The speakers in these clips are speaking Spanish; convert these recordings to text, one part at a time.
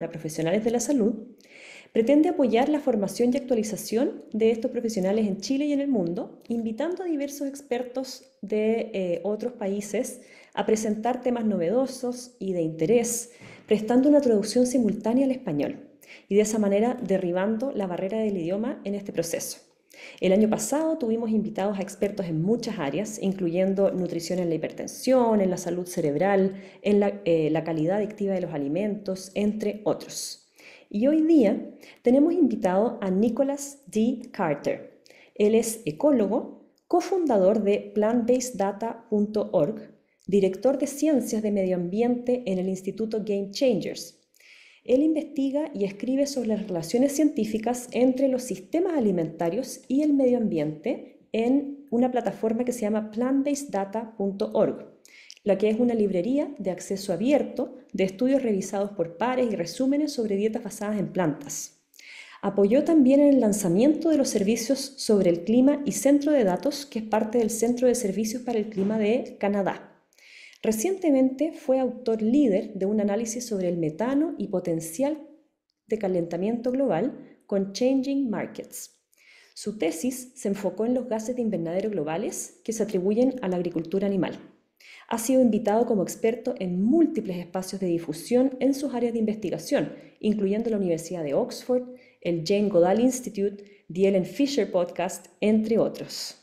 a profesionales de la salud, pretende apoyar la formación y actualización de estos profesionales en Chile y en el mundo, invitando a diversos expertos de eh, otros países a presentar temas novedosos y de interés, prestando una traducción simultánea al español y de esa manera derribando la barrera del idioma en este proceso. El año pasado tuvimos invitados a expertos en muchas áreas, incluyendo nutrición en la hipertensión, en la salud cerebral, en la, eh, calidad adictiva de los alimentos, entre otros. Y hoy día tenemos invitado a Nicholas D. Carter. Él es ecólogo, cofundador de plantbaseddata.org, director de ciencias de medio ambiente en el Instituto Game Changers él investiga y escribe sobre las relaciones científicas entre los sistemas alimentarios y el medio ambiente en una plataforma que se llama plantbaseddata.org, la que es una librería de acceso abierto de estudios revisados por pares y resúmenes sobre dietas basadas en plantas. Apoyó también en el lanzamiento de los servicios sobre el clima y centro de datos, que es parte del Centro de Servicios para el Clima de Canadá. Recientemente fue autor líder de un análisis sobre el metano y potencial de calentamiento global con Changing Markets. Su tesis se enfocó en los gases de invernadero globales que se atribuyen a la agricultura animal. Ha sido invitado como experto en múltiples espacios de difusión en sus áreas de investigación, incluyendo la Universidad de Oxford, el Jane Goodall Institute, The Ellen Fisher Podcast, entre otros.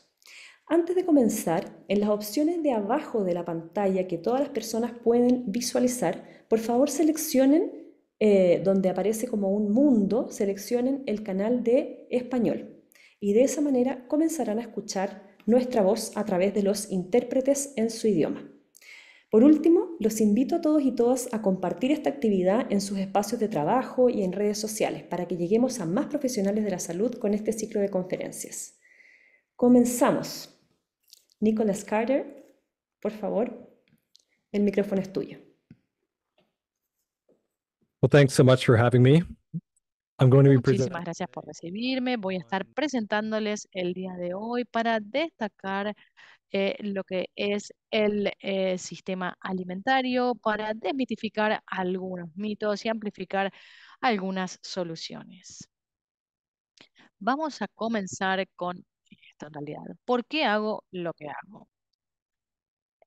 Antes de comenzar, en las opciones de abajo de la pantalla que todas las personas pueden visualizar, por favor seleccionen eh, donde aparece como un mundo, seleccionen el canal de español. Y de esa manera comenzarán a escuchar nuestra voz a través de los intérpretes en su idioma. Por último, los invito a todos y todas a compartir esta actividad en sus espacios de trabajo y en redes sociales para que lleguemos a más profesionales de la salud con este ciclo de conferencias. Comenzamos. Nicolas Carter, por favor, el micrófono es tuyo. Well, Muchísimas gracias por recibirme. Voy a estar presentándoles el día de hoy para destacar eh, lo que es el eh, sistema alimentario, para desmitificar algunos mitos y amplificar algunas soluciones. Vamos a comenzar con realidad. ¿Por qué hago lo que hago?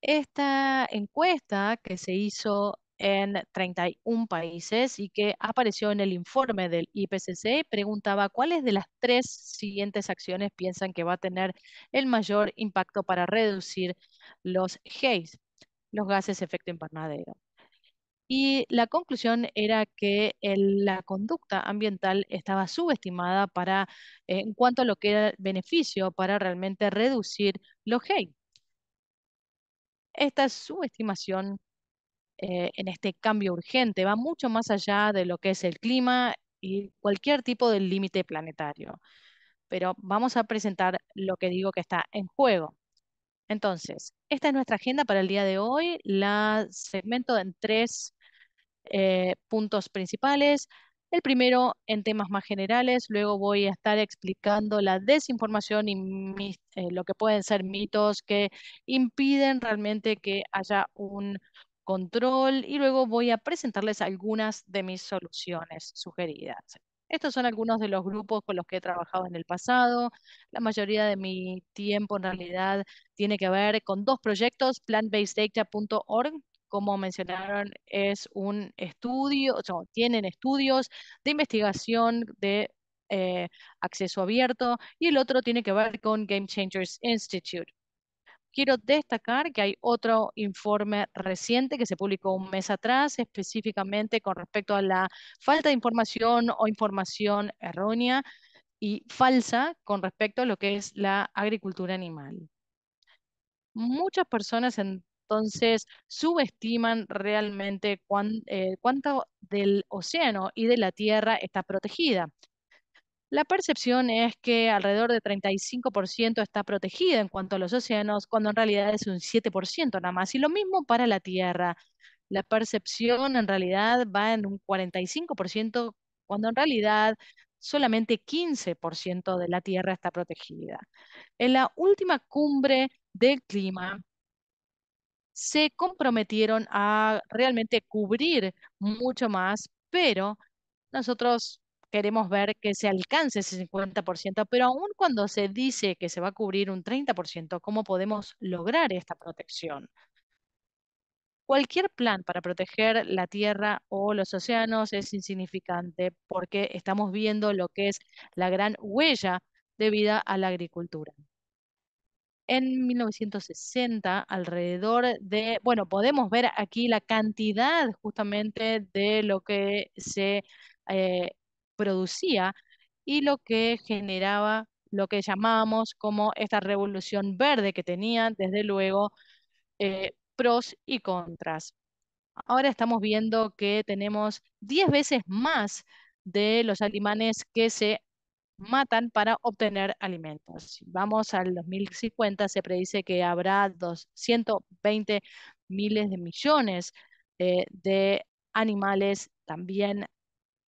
Esta encuesta que se hizo en 31 países y que apareció en el informe del IPCC preguntaba cuáles de las tres siguientes acciones piensan que va a tener el mayor impacto para reducir los gases los gases efecto invernadero y la conclusión era que la conducta ambiental estaba subestimada para, eh, en cuanto a lo que era beneficio para realmente reducir los hate. Esta subestimación eh, en este cambio urgente va mucho más allá de lo que es el clima y cualquier tipo de límite planetario. Pero vamos a presentar lo que digo que está en juego. Entonces, esta es nuestra agenda para el día de hoy. La segmento en tres eh, puntos principales. El primero en temas más generales, luego voy a estar explicando la desinformación y eh, lo que pueden ser mitos que impiden realmente que haya un control y luego voy a presentarles algunas de mis soluciones sugeridas. Estos son algunos de los grupos con los que he trabajado en el pasado. La mayoría de mi tiempo en realidad tiene que ver con dos proyectos, plantbaseddata.org, como mencionaron, es un estudio, tienen estudios de investigación de eh, acceso abierto y el otro tiene que ver con Game Changers Institute. Quiero destacar que hay otro informe reciente que se publicó un mes atrás, específicamente con respecto a la falta de información o información errónea y falsa con respecto a lo que es la agricultura animal. Muchas personas en entonces, subestiman realmente eh, cuánto del océano y de la Tierra está protegida. La percepción es que alrededor de 35% está protegida en cuanto a los océanos, cuando en realidad es un 7% nada más. Y lo mismo para la Tierra. La percepción en realidad va en un 45%, cuando en realidad solamente 15% de la Tierra está protegida. En la última cumbre del clima, se comprometieron a realmente cubrir mucho más, pero nosotros queremos ver que se alcance ese 50%, pero aún cuando se dice que se va a cubrir un 30%, ¿cómo podemos lograr esta protección? Cualquier plan para proteger la Tierra o los océanos es insignificante porque estamos viendo lo que es la gran huella debida a la agricultura en 1960 alrededor de, bueno, podemos ver aquí la cantidad justamente de lo que se eh, producía y lo que generaba lo que llamábamos como esta revolución verde que tenía, desde luego, eh, pros y contras. Ahora estamos viendo que tenemos 10 veces más de los alemanes que se matan para obtener alimentos. Vamos al 2050, se predice que habrá 220 miles de millones de, eh, de animales también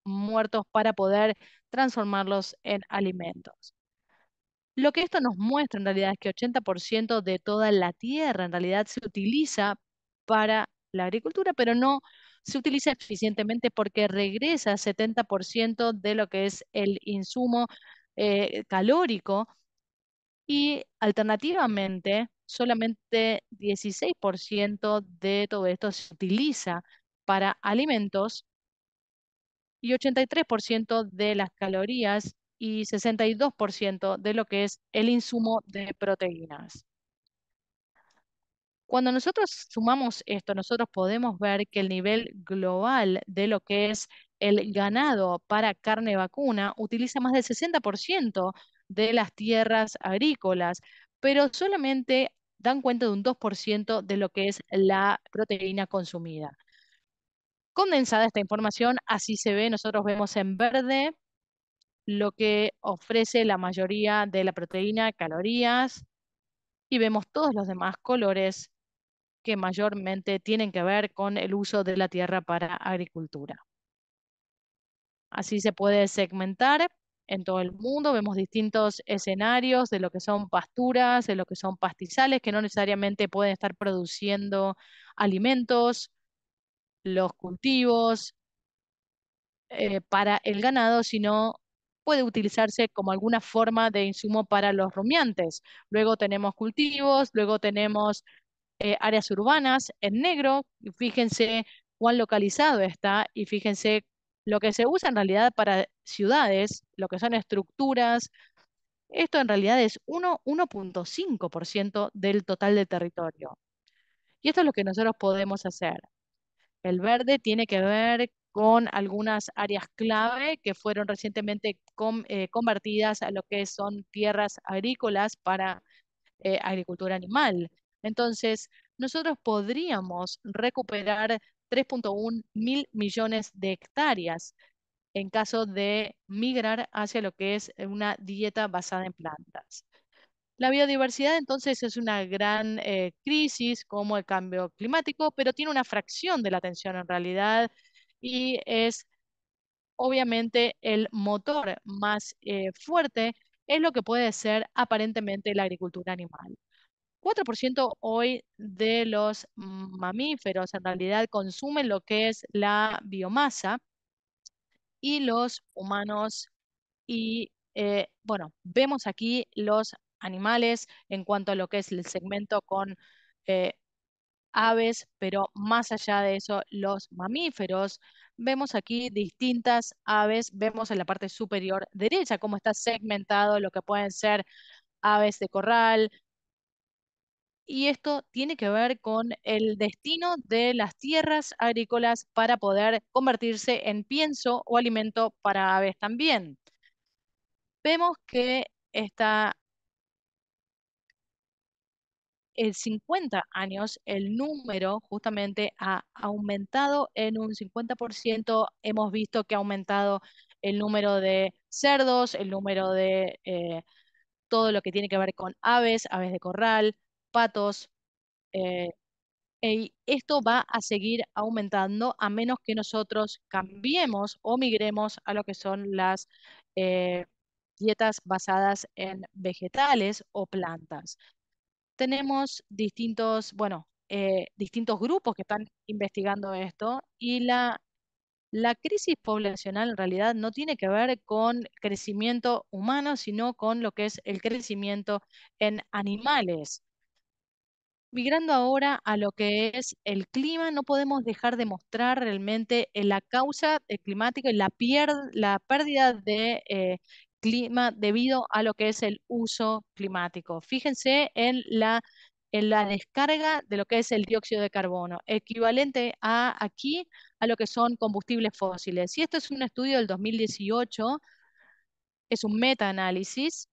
muertos para poder transformarlos en alimentos. Lo que esto nos muestra en realidad es que 80% de toda la tierra en realidad se utiliza para la agricultura, pero no se utiliza eficientemente porque regresa 70% de lo que es el insumo eh, calórico y alternativamente solamente 16% de todo esto se utiliza para alimentos y 83% de las calorías y 62% de lo que es el insumo de proteínas. Cuando nosotros sumamos esto, nosotros podemos ver que el nivel global de lo que es el ganado para carne vacuna utiliza más del 60% de las tierras agrícolas, pero solamente dan cuenta de un 2% de lo que es la proteína consumida. Condensada esta información, así se ve, nosotros vemos en verde lo que ofrece la mayoría de la proteína, calorías, y vemos todos los demás colores que mayormente tienen que ver con el uso de la tierra para agricultura. Así se puede segmentar en todo el mundo, vemos distintos escenarios de lo que son pasturas, de lo que son pastizales, que no necesariamente pueden estar produciendo alimentos, los cultivos eh, para el ganado, sino puede utilizarse como alguna forma de insumo para los rumiantes. Luego tenemos cultivos, luego tenemos eh, áreas urbanas en negro, fíjense cuán localizado está y fíjense lo que se usa en realidad para ciudades, lo que son estructuras. Esto en realidad es 1.5% del total del territorio. Y esto es lo que nosotros podemos hacer. El verde tiene que ver con algunas áreas clave que fueron recientemente eh, convertidas a lo que son tierras agrícolas para eh, agricultura animal. Entonces, nosotros podríamos recuperar 3.1 mil millones de hectáreas en caso de migrar hacia lo que es una dieta basada en plantas. La biodiversidad entonces es una gran eh, crisis como el cambio climático, pero tiene una fracción de la atención en realidad y es obviamente el motor más eh, fuerte, es lo que puede ser aparentemente la agricultura animal. 4% hoy de los mamíferos en realidad consumen lo que es la biomasa y los humanos y eh, bueno, vemos aquí los animales en cuanto a lo que es el segmento con eh, aves, pero más allá de eso, los mamíferos. Vemos aquí distintas aves, vemos en la parte superior derecha cómo está segmentado lo que pueden ser aves de corral, y esto tiene que ver con el destino de las tierras agrícolas para poder convertirse en pienso o alimento para aves también. Vemos que está en 50 años el número justamente ha aumentado en un 50%. Hemos visto que ha aumentado el número de cerdos, el número de eh, todo lo que tiene que ver con aves, aves de corral, patos. y eh, eh, esto va a seguir aumentando a menos que nosotros cambiemos o migremos a lo que son las eh, dietas basadas en vegetales o plantas. Tenemos distintos, bueno, distintos grupos que están investigando esto y la, la crisis poblacional en realidad no tiene que ver con crecimiento humano, sino con lo que es el crecimiento en animales. Migrando ahora a lo que es el clima, no podemos dejar de mostrar realmente eh, la causa eh, climática y la, la pérdida de eh, clima debido a lo que es el uso climático. Fíjense en la, en la descarga de lo que es el dióxido de carbono, equivalente a aquí a lo que son combustibles fósiles. Y esto es un estudio del 2018, es un meta-análisis,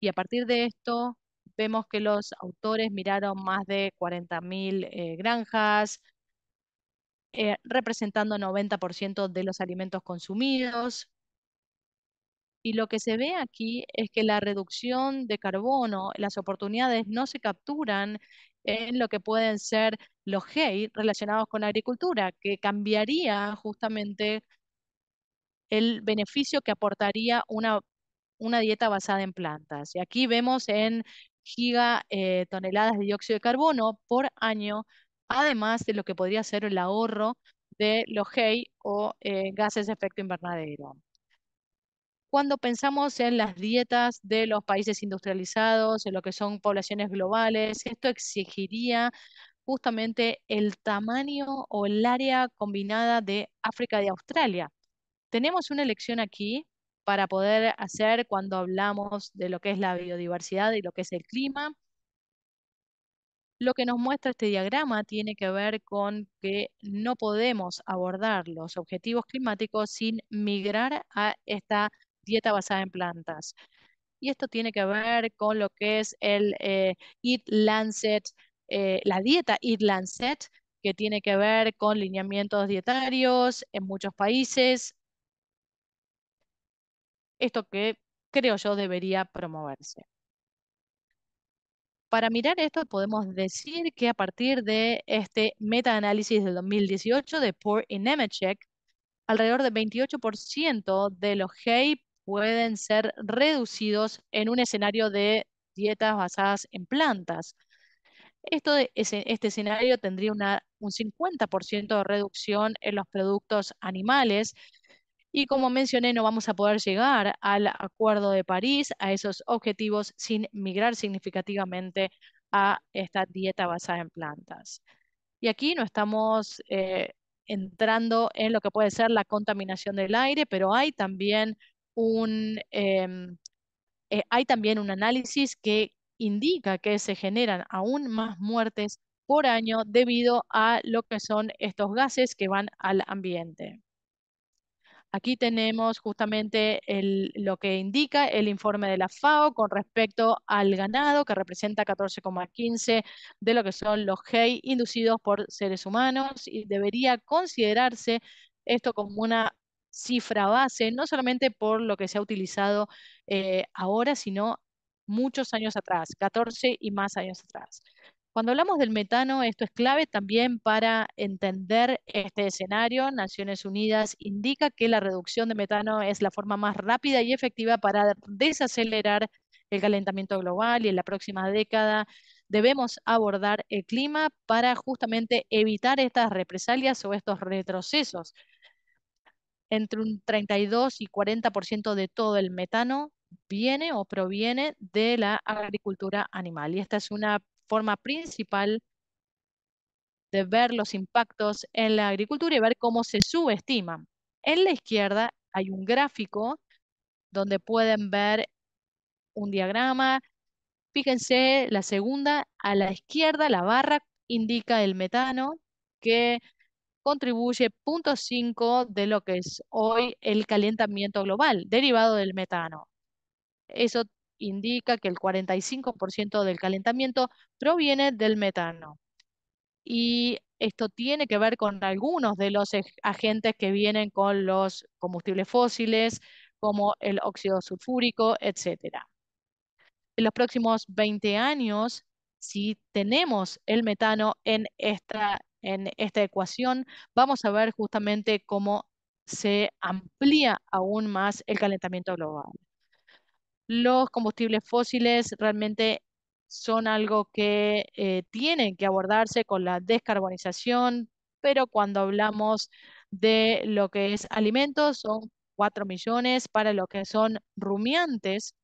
y a partir de esto Vemos que los autores miraron más de 40.000 eh, granjas, eh, representando 90% de los alimentos consumidos. Y lo que se ve aquí es que la reducción de carbono, las oportunidades no se capturan en lo que pueden ser los GEI relacionados con la agricultura, que cambiaría justamente el beneficio que aportaría una, una dieta basada en plantas. Y aquí vemos en gigatoneladas eh, de dióxido de carbono por año, además de lo que podría ser el ahorro de los GEI o eh, gases de efecto invernadero. Cuando pensamos en las dietas de los países industrializados, en lo que son poblaciones globales, esto exigiría justamente el tamaño o el área combinada de África y Australia. Tenemos una elección aquí para poder hacer cuando hablamos de lo que es la biodiversidad y lo que es el clima. Lo que nos muestra este diagrama tiene que ver con que no podemos abordar los objetivos climáticos sin migrar a esta dieta basada en plantas. Y esto tiene que ver con lo que es el eh, Lancet, eh, la dieta Eat Lancet, que tiene que ver con lineamientos dietarios en muchos países, esto que creo yo debería promoverse. Para mirar esto podemos decir que a partir de este meta-análisis del 2018 de Poor y Nemechek, alrededor del 28% de los GAY pueden ser reducidos en un escenario de dietas basadas en plantas. este escenario tendría una, un 50% de reducción en los productos animales y como mencioné, no vamos a poder llegar al Acuerdo de París, a esos objetivos, sin migrar significativamente a esta dieta basada en plantas. Y aquí no estamos eh, entrando en lo que puede ser la contaminación del aire, pero hay también un, em, eh, hay también un análisis que indica que se generan aún más muertes por año debido a lo que son estos gases que van al ambiente. Aquí tenemos justamente lo que indica el informe de la FAO con respecto al ganado, que representa 14,15 de lo que son los GEI inducidos por seres humanos y debería considerarse esto como una cifra base, no solamente por lo que se ha utilizado eh, ahora, sino muchos años atrás, 14 y más años atrás. Cuando hablamos del metano, esto es clave también para entender este escenario. Naciones Unidas indica que la reducción de metano es la forma más rápida y efectiva para desacelerar el calentamiento global y en la próxima década debemos abordar el clima para justamente evitar estas represalias o estos retrocesos. Entre un 32 y 40% de todo el metano viene o proviene de la agricultura animal. Y esta es una forma principal de ver los impactos en la agricultura y ver cómo se subestiman. En la izquierda hay un gráfico donde pueden ver un diagrama. Fíjense, la segunda a la izquierda, la barra indica el metano que contribuye 0.5 de lo que es hoy el calentamiento global derivado del metano. Eso indica que el 45% del calentamiento proviene del metano. Y esto tiene que ver con algunos de los agentes que vienen con los combustibles fósiles, como el óxido sulfúrico, etc. En los próximos 20 años, si tenemos el metano en esta, en esta ecuación, vamos a ver justamente cómo se amplía aún más el calentamiento global los combustibles fósiles realmente son algo que eh, tienen que abordarse con la descarbonización, pero cuando hablamos de lo que es alimentos, son 4 millones para lo que son rumiantes.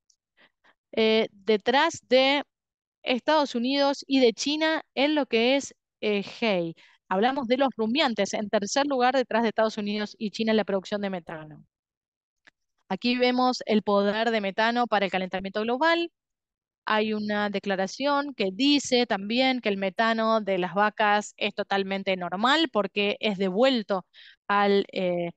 Eh, detrás de Estados Unidos y de China en lo que es HEI. Eh, hablamos de los rumiantes, en tercer lugar detrás de Estados Unidos y China en la producción de metano. Aquí vemos el poder de metano para el calentamiento global. Hay una declaración que dice también que el metano de las vacas es totalmente normal porque es devuelto eh,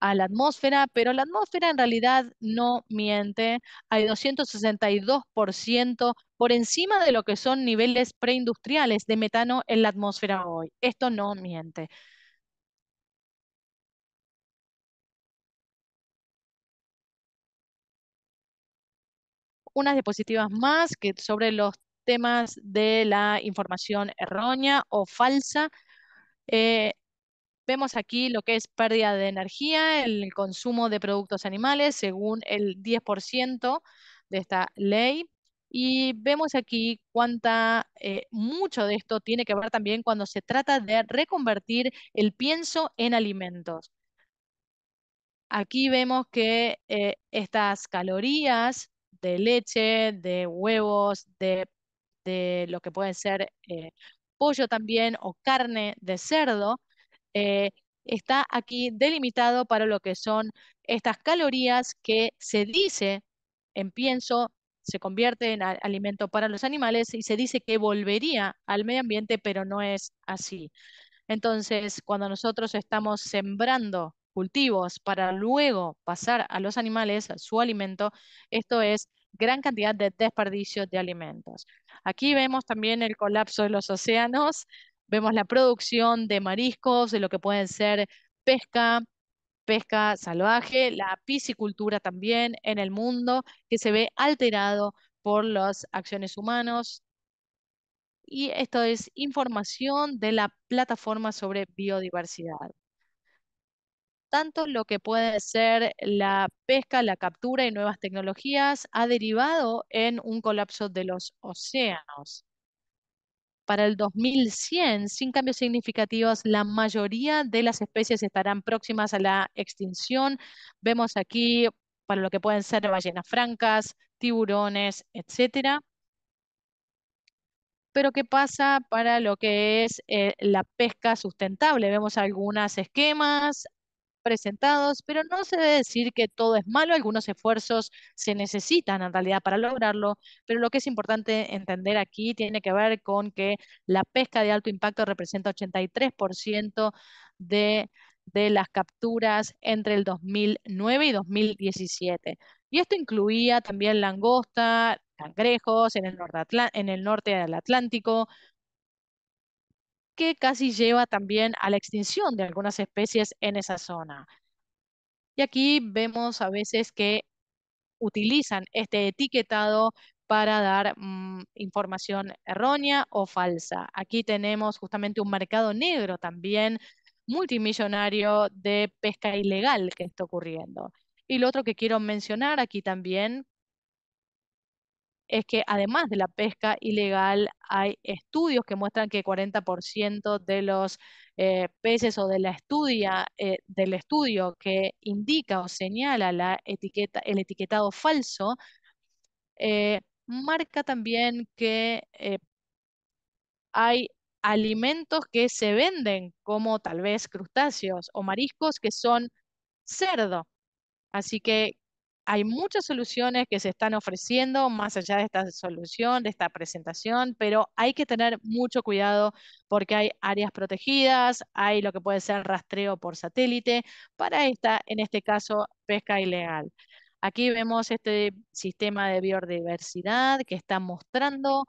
a la atmósfera, pero la atmósfera en realidad no miente. Hay 262% por encima de lo que son niveles preindustriales de metano en la atmósfera hoy. Esto no miente. unas diapositivas más que sobre los temas de la información errónea o falsa. Eh, vemos aquí lo que es pérdida de energía, el consumo de productos animales según el 10% de esta ley. Y vemos aquí cuánta, eh, mucho de esto tiene que ver también cuando se trata de reconvertir el pienso en alimentos. Aquí vemos que eh, estas calorías de leche, de huevos, de, lo que puede ser eh, pollo también o carne de cerdo, eh, está aquí delimitado para lo que son estas calorías que se dice en pienso se convierte en alimento para los animales y se dice que volvería al medio ambiente, pero no es así. Entonces, cuando nosotros estamos sembrando cultivos para luego pasar a los animales su alimento, esto es gran cantidad de desperdicio de alimentos. Aquí vemos también el colapso de los océanos, vemos la producción de mariscos, de lo que pueden ser pesca, pesca salvaje, la piscicultura también en el mundo, que se ve alterado por las acciones humanas. Y esto es información de la plataforma sobre biodiversidad tanto lo que puede ser la pesca, la captura y nuevas tecnologías ha derivado en un colapso de los océanos. Para el 2100, sin cambios significativos, la mayoría de las especies estarán próximas a la extinción. Vemos aquí para lo que pueden ser ballenas francas, tiburones, etc. Pero ¿qué pasa para lo que es eh, la pesca sustentable? Vemos algunos esquemas, presentados, pero no se debe decir que todo es malo, algunos esfuerzos se necesitan en realidad para lograrlo, pero lo que es importante entender aquí tiene que ver con que la pesca de alto impacto representa 83% de, de las capturas entre el 2009 y 2017. Y esto incluía también langosta, cangrejos en el en el norte del Atlántico, que casi lleva también a la extinción de algunas especies en esa zona. Y aquí vemos a veces que utilizan este etiquetado para dar mm, información errónea o falsa. Aquí tenemos justamente un mercado negro también multimillonario de pesca ilegal que está ocurriendo. Y lo otro que quiero mencionar aquí también, es que además de la pesca ilegal, hay estudios que muestran que 40% de los eh, peces o de la eh, del estudio que indica o señala la etiqueta, el etiquetado falso, eh, marca también que hay alimentos que se venden como tal vez crustáceos o mariscos que son cerdo. Así que hay muchas soluciones que se están ofreciendo más allá de esta solución, de esta presentación, pero hay que tener mucho cuidado porque hay áreas protegidas, hay lo que puede ser rastreo por satélite, para esta, en este caso, pesca ilegal. Aquí vemos este sistema de biodiversidad que está mostrando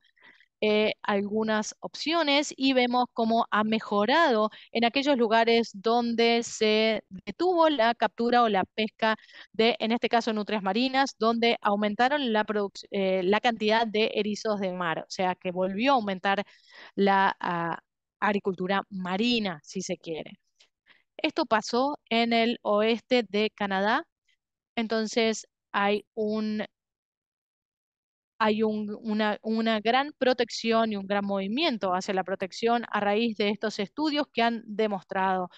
eh, algunas opciones y vemos cómo ha mejorado en aquellos lugares donde se detuvo la captura o la pesca de, en este caso, nutrias marinas, donde aumentaron la, eh, la cantidad de erizos de mar, o sea que volvió a aumentar la ah, agricultura marina, si se quiere. Esto pasó en el oeste de Canadá, entonces hay un hay una, gran protección y un gran movimiento hacia la protección a raíz de estos estudios que han demostrado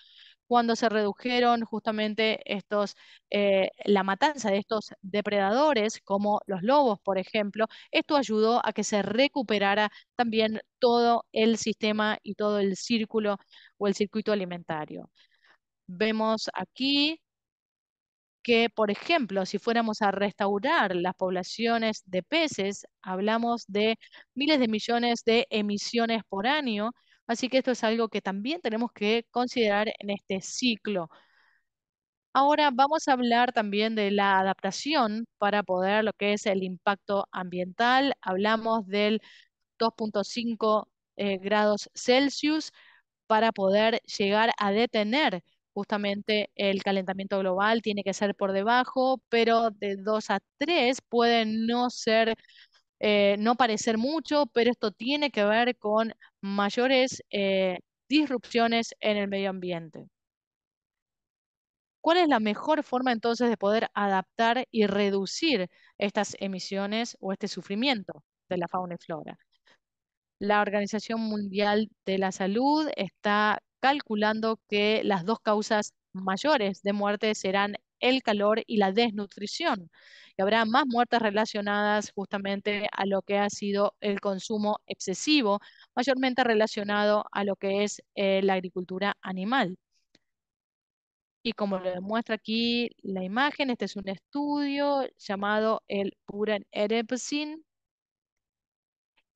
cuando se redujeron justamente estos, eh, la matanza de estos depredadores, como los lobos, por ejemplo, esto ayudó a que se recuperara también todo el sistema y todo el círculo o el circuito alimentario. Vemos aquí que, por ejemplo, si fuéramos a restaurar las poblaciones de peces, hablamos de miles de millones de emisiones por año, así que esto es algo que también tenemos que considerar en este ciclo. Ahora vamos a hablar también de la adaptación para poder lo que es el impacto ambiental. Hablamos del 2.5 eh, grados Celsius para poder llegar a detener justamente el calentamiento global tiene que ser por debajo, pero de 2 a 3 puede no ser, eh, no parecer mucho, pero esto tiene que ver con mayores eh, disrupciones en el medio ambiente. ¿Cuál es la mejor forma entonces de poder adaptar y reducir estas emisiones o este sufrimiento de la fauna y flora? La Organización Mundial de la Salud está calculando que las dos causas mayores de muerte serán el calor y la desnutrición. Y habrá más muertes relacionadas justamente a lo que ha sido el consumo excesivo, mayormente relacionado a lo que es eh, la agricultura animal. Y como lo demuestra aquí la imagen, este es un estudio llamado el Puran Erepsin,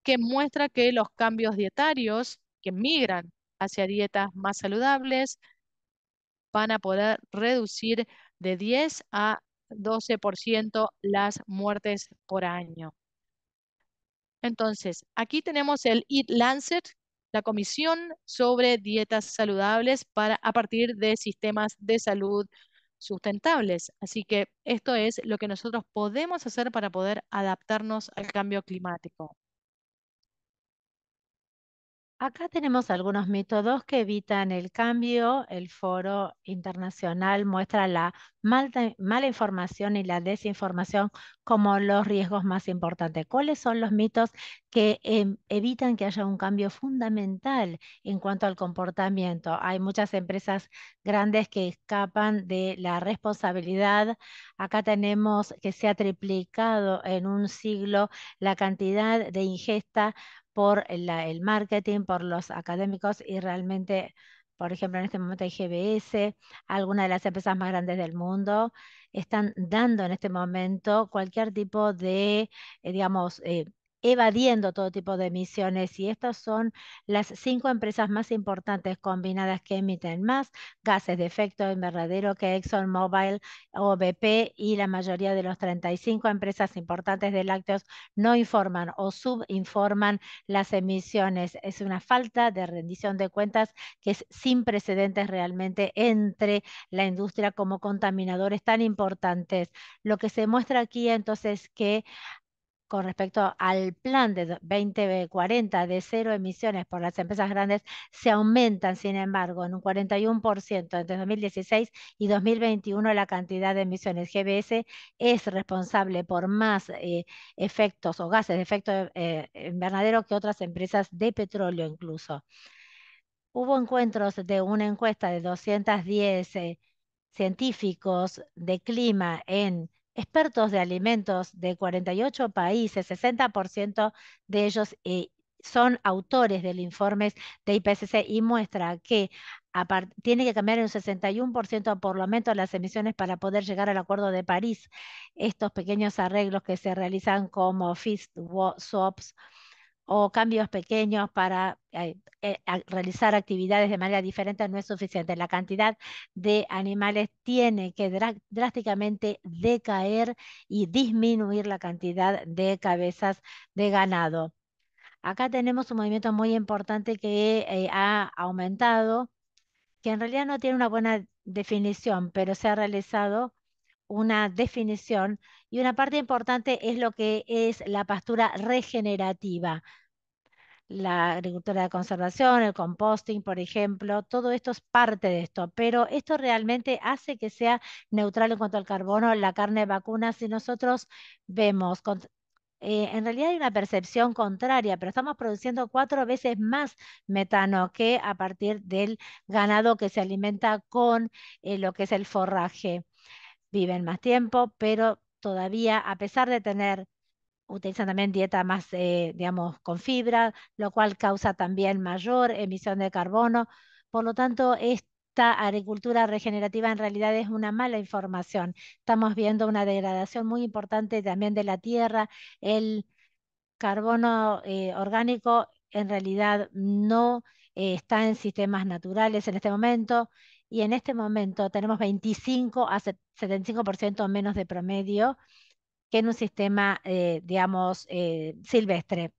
que muestra que los cambios dietarios que migran hacia dietas más saludables, van a poder reducir de 10 a 12% las muertes por año. Entonces, aquí tenemos el Eat Lancet, la Comisión sobre Dietas Saludables para, a partir de sistemas de salud sustentables. Así que esto es lo que nosotros podemos hacer para poder adaptarnos al cambio climático. Acá tenemos algunos métodos que evitan el cambio. El foro internacional muestra la mala información y la desinformación como los riesgos más importantes. ¿Cuáles son los mitos que em, evitan que haya un cambio fundamental en cuanto al comportamiento? Hay muchas empresas grandes que escapan de la responsabilidad. Acá tenemos que se ha triplicado en un siglo la cantidad de ingesta por el marketing, por los académicos y realmente, por ejemplo, en este momento hay GBS, algunas de las empresas más grandes del mundo están dando en este momento cualquier tipo de, eh, digamos, eh, evadiendo todo tipo de emisiones y estas son las cinco empresas más importantes combinadas que emiten más gases de efecto invernadero que ExxonMobil o BP y la mayoría de las 35 empresas importantes de lácteos no informan o subinforman las emisiones. Es una falta de rendición de cuentas que es sin precedentes realmente entre la industria como contaminadores tan importantes. Lo que se muestra aquí entonces es que con respecto al plan de 2040 de cero emisiones por las empresas grandes se aumentan, sin embargo, en un 41% entre 2016 y 2021 la cantidad de emisiones. GBS es responsable por más eh, efectos o gases de efecto eh, invernadero que otras empresas de petróleo incluso. Hubo encuentros de una encuesta de 210 eh, científicos de clima en expertos de alimentos de 48 países, 60% de ellos eh, son autores del informe de IPCC y muestra que tiene que cambiar en un 61% por lo menos las emisiones para poder llegar al Acuerdo de París. Estos pequeños arreglos que se realizan como FIST, SWAPs, o cambios pequeños para eh, eh, realizar actividades de manera diferente no es suficiente. La cantidad de animales tiene que drásticamente decaer y disminuir la cantidad de cabezas de ganado. Acá tenemos un movimiento muy importante que eh, ha aumentado, que en realidad no tiene una buena definición, pero se ha realizado una definición y una parte importante es lo que es la pastura regenerativa. La agricultura de conservación, el composting, por ejemplo, todo esto es parte de esto, pero esto realmente hace que sea neutral en cuanto al carbono, la carne de si nosotros vemos, eh, en realidad hay una percepción contraria, pero estamos produciendo cuatro veces más metano que a partir del ganado que se alimenta con eh, lo que es el forraje viven más tiempo, pero todavía, a pesar de tener, utilizan también dieta más, eh, digamos, con fibra, lo cual causa también mayor emisión de carbono. Por lo tanto, esta agricultura regenerativa en realidad es una mala información. Estamos viendo una degradación muy importante también de la tierra. El carbono eh, orgánico en realidad no eh, está en sistemas naturales en este momento y en este momento tenemos 25 a 75% menos de promedio que en un sistema, eh, digamos, eh, silvestre.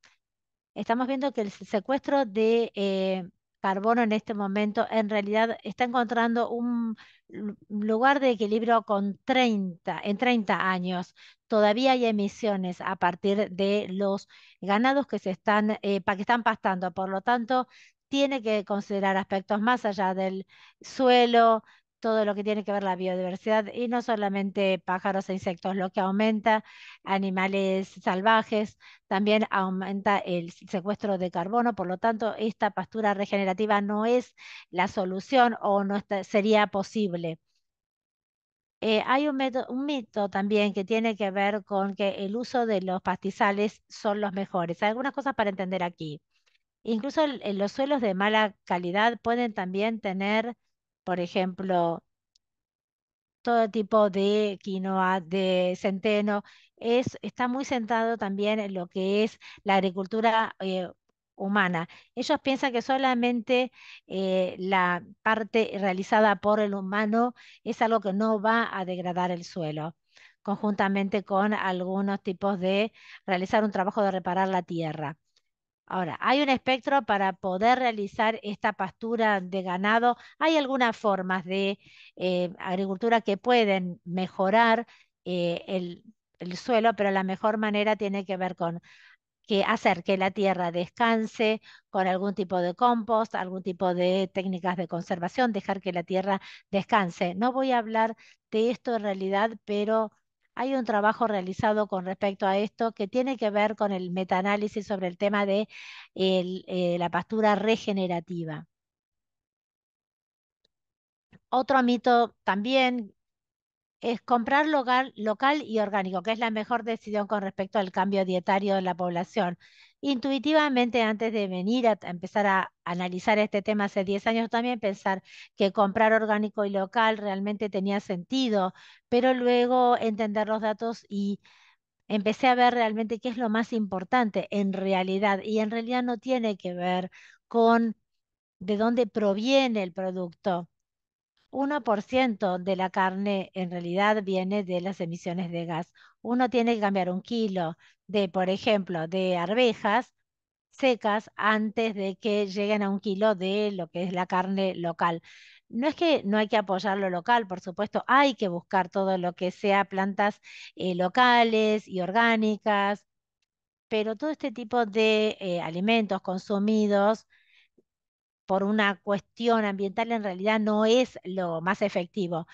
Estamos viendo que el secuestro de eh, carbono en este momento en realidad está encontrando un lugar de equilibrio con 30, en 30 años. Todavía hay emisiones a partir de los ganados que se están, eh, que están pastando. Por lo tanto, tiene que considerar aspectos más allá del suelo, todo lo que tiene que ver la biodiversidad y no solamente pájaros e insectos, lo que aumenta animales salvajes, también aumenta el secuestro de carbono, por lo tanto esta pastura regenerativa no es la solución o no sería posible. Eh, hay un, un, mito también que tiene que ver con que el uso de los pastizales son los mejores. Hay algunas cosas para entender aquí. Incluso los suelos de mala calidad pueden también tener, por ejemplo, todo tipo de quinoa, de centeno. está muy centrado también en lo que es la agricultura eh, humana. Ellos piensan que solamente eh, la parte realizada por el humano es algo que no va a degradar el suelo, conjuntamente con algunos tipos de realizar un trabajo de reparar la tierra. Ahora, ¿hay un espectro para poder realizar esta pastura de ganado? ¿Hay algunas formas de eh, agricultura que pueden mejorar eh, el, el, suelo, pero la mejor manera tiene que ver con que hacer que la tierra descanse con algún tipo de compost, algún tipo de técnicas de conservación, dejar que la tierra descanse. No voy a hablar de esto en realidad, pero hay un trabajo realizado con respecto a esto que tiene que ver con el metaanálisis sobre el tema de eh, la pastura regenerativa. Otro mito también es comprar local, local y orgánico, que es la mejor decisión con respecto al cambio dietario de la población intuitivamente antes de venir a, empezar a analizar este tema hace 10 años también, pensar que comprar orgánico y local realmente tenía sentido, pero luego entender los datos y empecé a ver realmente qué es lo más importante en realidad. Y en realidad no tiene que ver con de dónde proviene el producto. 1% de la carne en realidad viene de las emisiones de gas uno tiene que cambiar un kilo de, por ejemplo, de arvejas secas antes de que lleguen a un kilo de lo que es la carne local. No es que no hay que apoyar lo local, por supuesto, hay que buscar todo lo que sea plantas eh, locales y orgánicas, pero todo este tipo de eh, alimentos consumidos por una cuestión ambiental en realidad no es lo más efectivo.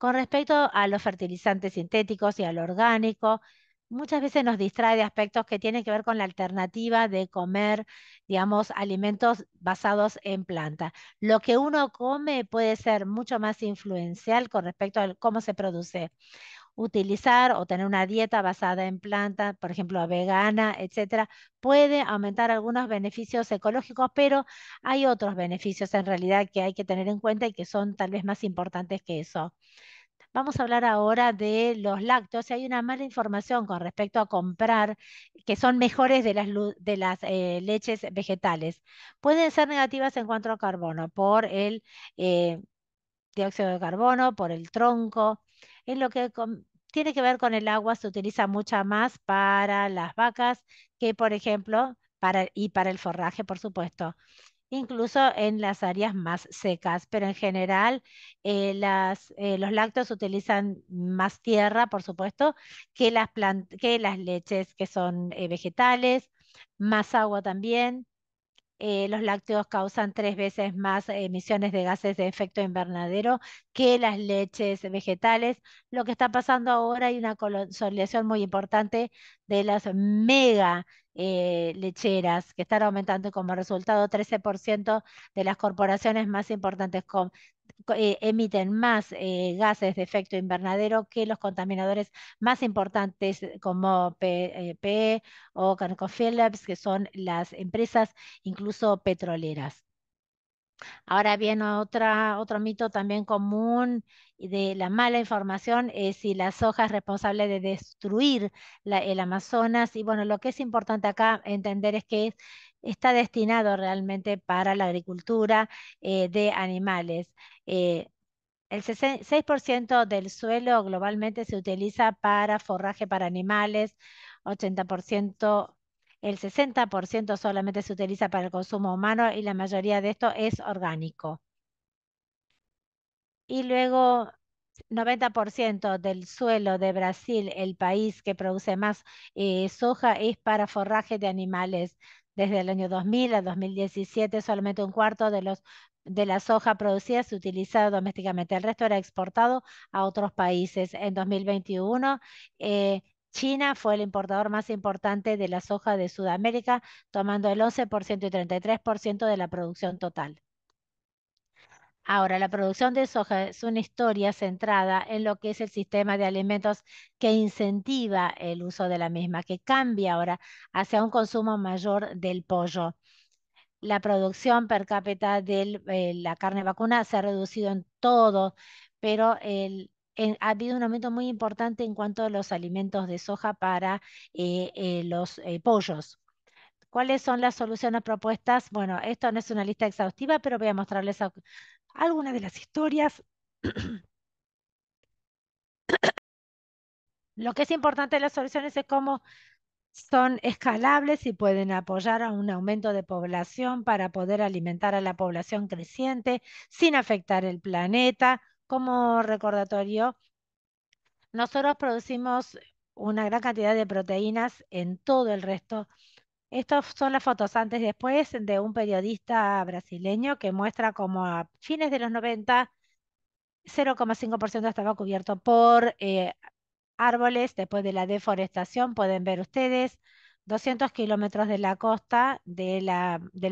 Con respecto a los fertilizantes sintéticos y al orgánico, muchas veces nos distrae de aspectos que tienen que ver con la alternativa de comer, digamos, alimentos basados en planta. Lo que uno come puede ser mucho más influencial con respecto a cómo se produce utilizar o tener una dieta basada en plantas, por ejemplo, vegana, etcétera, puede aumentar algunos beneficios ecológicos, pero hay otros beneficios en realidad que hay que tener en cuenta y que son tal vez más importantes que eso. Vamos a hablar ahora de los lácteos. Hay una mala información con respecto a comprar que son mejores de las, eh, leches vegetales. Pueden ser negativas en cuanto a carbono por el eh, dióxido de carbono, por el tronco, en lo que tiene que ver con el agua, se utiliza mucha más para las vacas que, por ejemplo, para, y para el forraje, por supuesto, incluso en las áreas más secas, pero en general eh, eh, los lácteos utilizan más tierra, por supuesto, que las, leches que son eh, vegetales, más agua también. Eh, los lácteos causan tres veces más emisiones de gases de efecto invernadero que las leches vegetales. Lo que está pasando ahora hay una consolidación muy importante de las mega eh, lecheras que están aumentando como resultado 13% de las corporaciones más importantes con eh, emiten más eh, gases de efecto invernadero que los contaminadores más importantes eh, como PP o ConocoPhillips, que son las empresas incluso petroleras. Ahora bien, otra, otro mito también común de la mala información es si la soja es responsable de destruir el Amazonas. Y bueno, lo que es importante acá entender es que es está destinado realmente para la agricultura eh, de animales. Eh, el 6% del suelo globalmente se utiliza para forraje para animales, 80%, el 60% solamente se utiliza para el consumo humano y la mayoría de esto es orgánico. Y luego 90% del suelo de Brasil, el país que produce más eh, soja, es para forraje de animales. Desde el año 2000 a 2017, solamente un cuarto de, los, de la soja producida se utilizaba domésticamente. El resto era exportado a otros países. En 2021, eh, China fue el importador más importante de la soja de Sudamérica, tomando el 11% y 33% de la producción total. Ahora, la producción de soja es una historia centrada en lo que es el sistema de alimentos que incentiva el uso de la misma, que cambia ahora hacia un consumo mayor del pollo. La producción per cápita de eh, la carne vacuna se ha reducido en todo, pero ha habido un aumento muy importante en cuanto a los alimentos de soja para eh, eh, los pollos. ¿Cuáles son las soluciones propuestas? Bueno, esto no es una lista exhaustiva, pero voy a mostrarles algunas de las historias. Lo que es importante de las soluciones es cómo son escalables y pueden apoyar a un aumento de población para poder alimentar a la población creciente sin afectar el planeta. Como recordatorio, nosotros producimos una gran cantidad de proteínas en todo el resto estas son las fotos antes y después de un periodista brasileño que muestra cómo a fines de los 90 0,5% estaba cubierto por eh, árboles después de la deforestación. Pueden ver ustedes 200 kilómetros de la costa del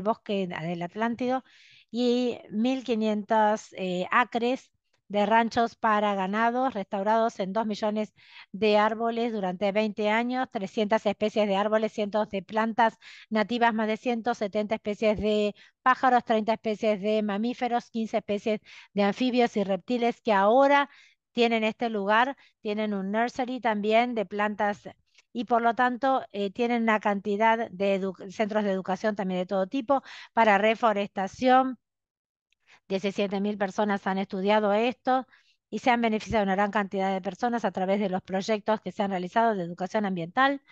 bosque ah, del Atlántico y 1.500 eh, acres de ranchos para ganados, restaurados en 2 millones de árboles durante 20 años, 300 especies de árboles, cientos de plantas nativas, más de 170 especies de pájaros, 30 especies de mamíferos, 15 especies de anfibios y reptiles que ahora tienen este lugar, tienen un nursery también de plantas y por lo tanto eh, tienen una cantidad de centros de educación también de todo tipo para reforestación 17.000 personas han estudiado esto y se han beneficiado una gran cantidad de personas a través de los proyectos que se han realizado de educación ambiental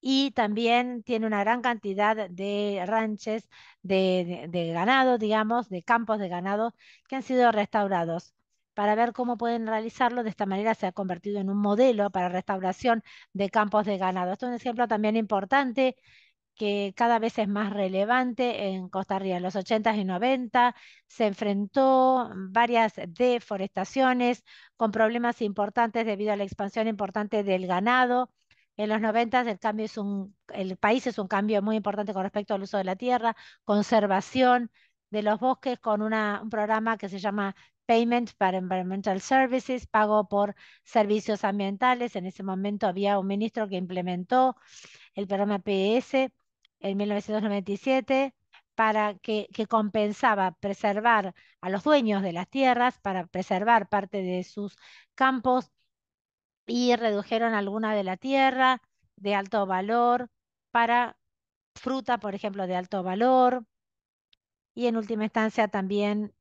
y también tiene una gran cantidad de ranches de, de ganado, digamos, de campos de ganado que han sido restaurados para ver cómo pueden realizarlo. De esta manera se ha convertido en un modelo para restauración de campos de ganado. Esto es un ejemplo también importante que cada vez es más relevante en Costa Rica. En los 80 y 90 se enfrentó varias deforestaciones con problemas importantes debido a la expansión importante del ganado. En los 90 el, cambio es un, el país es un cambio muy importante con respecto al uso de la tierra, conservación de los bosques con un programa que se llama Payment for Environmental Services, pago por servicios ambientales. En ese momento había un ministro que implementó el programa PS e en 1997 para que, que, compensaba preservar a los dueños de las tierras, para preservar parte de sus campos y redujeron alguna de la tierra de alto valor para fruta, por ejemplo, de alto valor. Y en última instancia también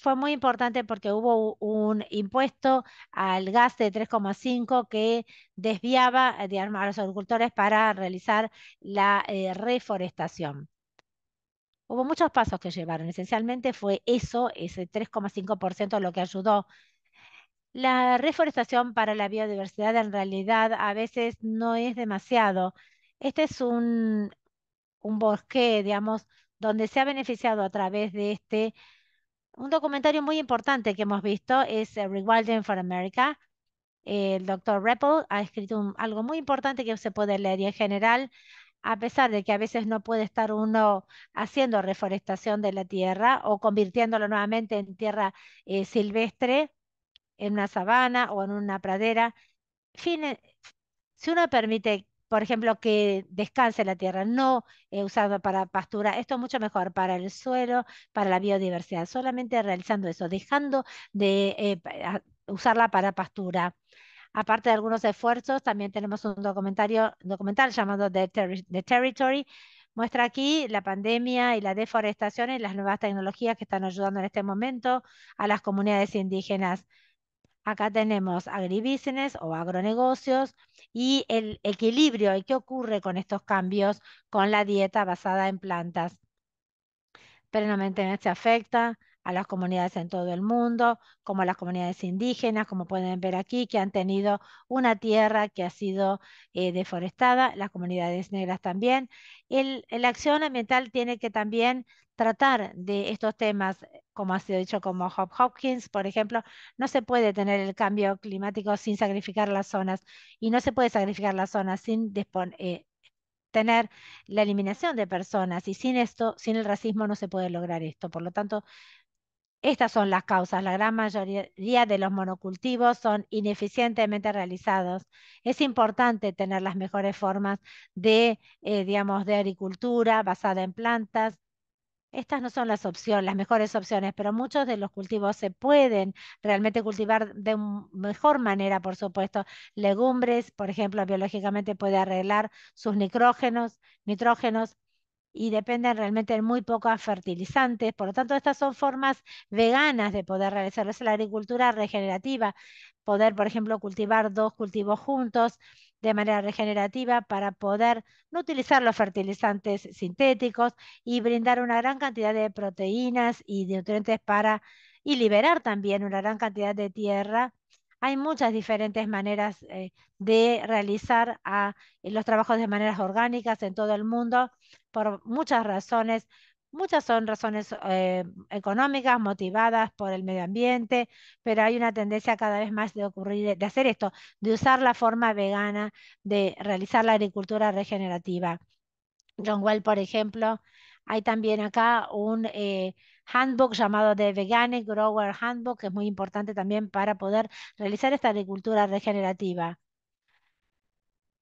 fue muy importante porque hubo un impuesto al gas de 3,5 que desviaba eh, a los agricultores para realizar la eh, reforestación. Hubo muchos pasos que llevaron, esencialmente fue eso, ese 3,5% lo que ayudó. La reforestación para la biodiversidad en realidad a veces no es demasiado. Este es un, un bosque, digamos, donde se ha beneficiado a través de este un documentario muy importante que hemos visto es eh, Rewilding for America. El doctor Rappel ha escrito algo muy importante que se puede leer en general, a pesar de que a veces no puede estar uno haciendo reforestación de la tierra o convirtiéndolo nuevamente en tierra eh, silvestre, en una sabana o en una pradera, si uno permite por ejemplo, que descanse la tierra, no eh, usada para pastura. Esto es mucho mejor para el suelo, para la biodiversidad, solamente realizando eso, dejando de eh, usarla para pastura. Aparte de algunos esfuerzos, también tenemos un documentario, documental llamado The Territory, muestra aquí la pandemia y la deforestación y las nuevas tecnologías que están ayudando en este momento a las comunidades indígenas. Acá tenemos agribusiness o agronegocios y el equilibrio y qué ocurre con estos cambios con la dieta basada en plantas. se afecta a las comunidades en todo el mundo, como las comunidades indígenas, como pueden ver aquí, que han tenido una tierra que ha sido eh, deforestada, las comunidades negras también. la acción ambiental tiene que también tratar de estos temas, eh, como ha sido dicho, como Hopkins, por ejemplo, no se puede tener el cambio climático sin sacrificar las zonas y no se puede sacrificar las zonas sin eh, tener la eliminación de personas y sin esto, sin el racismo no se puede lograr esto. Por lo tanto, estas son las causas. La gran mayoría de los monocultivos son ineficientemente realizados. Es importante tener las mejores formas de, eh, digamos, de agricultura basada en plantas, estas no son las opciones, las mejores opciones, pero muchos de los cultivos se pueden realmente cultivar de mejor manera, por supuesto. Legumbres, por ejemplo, biológicamente puede arreglar sus nitrógenos, nitrógenos y dependen realmente de muy pocos fertilizantes. Por lo tanto, estas son formas veganas de poder realizar. la agricultura regenerativa, poder, por ejemplo, cultivar dos cultivos juntos de manera regenerativa para poder no utilizar los fertilizantes sintéticos y brindar una gran cantidad de proteínas y de nutrientes para y liberar también una gran cantidad de tierra. Hay muchas diferentes maneras eh, de realizar ah, los trabajos de maneras orgánicas en todo el mundo por muchas razones, Muchas son razones eh, económicas, motivadas por el medio ambiente, pero hay una tendencia cada vez más de ocurrir, de hacer esto, de usar la forma vegana de realizar la agricultura regenerativa. John por ejemplo, hay también acá un eh, handbook llamado The Veganic Grower Handbook, que es muy importante también para poder realizar esta agricultura regenerativa.